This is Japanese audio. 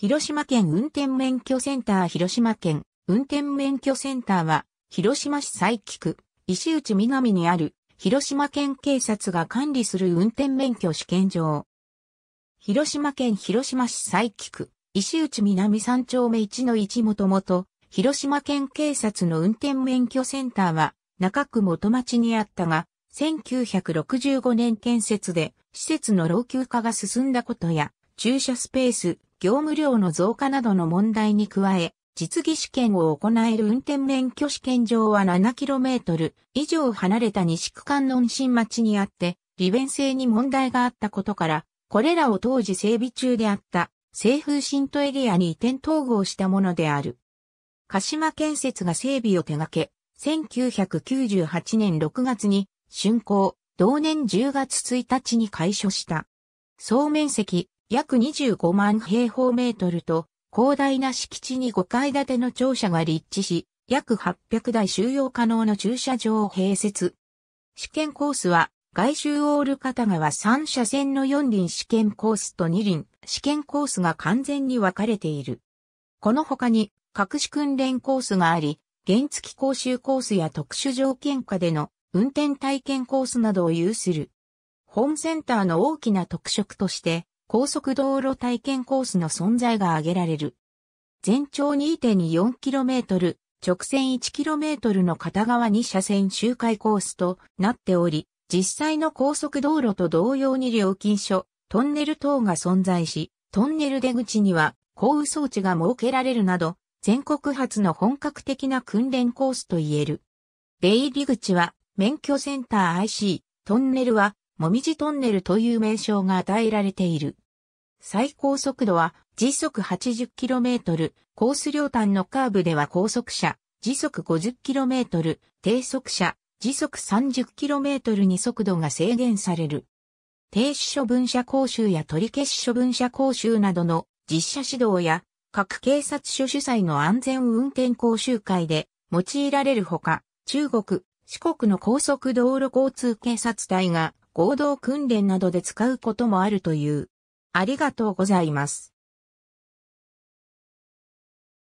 広島県運転免許センター広島県運転免許センターは、広島市佐伯区、石内南にある、広島県警察が管理する運転免許試験場。広島県広島市佐伯区、石内南三丁目1の1もともと、広島県警察の運転免許センターは、中区元町にあったが、1965年建設で、施設の老朽化が進んだことや、駐車スペース、業務量の増加などの問題に加え、実技試験を行える運転免許試験場は 7km 以上離れた西区間の新町にあって、利便性に問題があったことから、これらを当時整備中であった西風新都エリアに移転統合したものである。鹿島建設が整備を手掛け、1998年6月に竣工、同年10月1日に開所した。総面積約25万平方メートルと広大な敷地に5階建ての庁舎が立地し、約800台収容可能の駐車場を併設。試験コースは外周オール片側3車線の4輪試験コースと2輪試験コースが完全に分かれている。この他に各種訓練コースがあり、原付講習コースや特殊条件下での運転体験コースなどを有する。ホームセンターの大きな特色として、高速道路体験コースの存在が挙げられる。全長 2.24km、直線 1km の片側2車線周回コースとなっており、実際の高速道路と同様に料金所、トンネル等が存在し、トンネル出口には降雨装置が設けられるなど、全国初の本格的な訓練コースと言える。出入り口は免許センター IC、トンネルはもみじトンネルという名称が与えられている。最高速度は時速 80km、コース両端のカーブでは高速車、時速 50km、低速車、時速 30km に速度が制限される。停止処分者講習や取り消し処分者講習などの実車指導や各警察署主催の安全運転講習会で用いられるほか、中国、四国の高速道路交通警察隊が合同訓練などで使うこともあるという。ありがとうございます。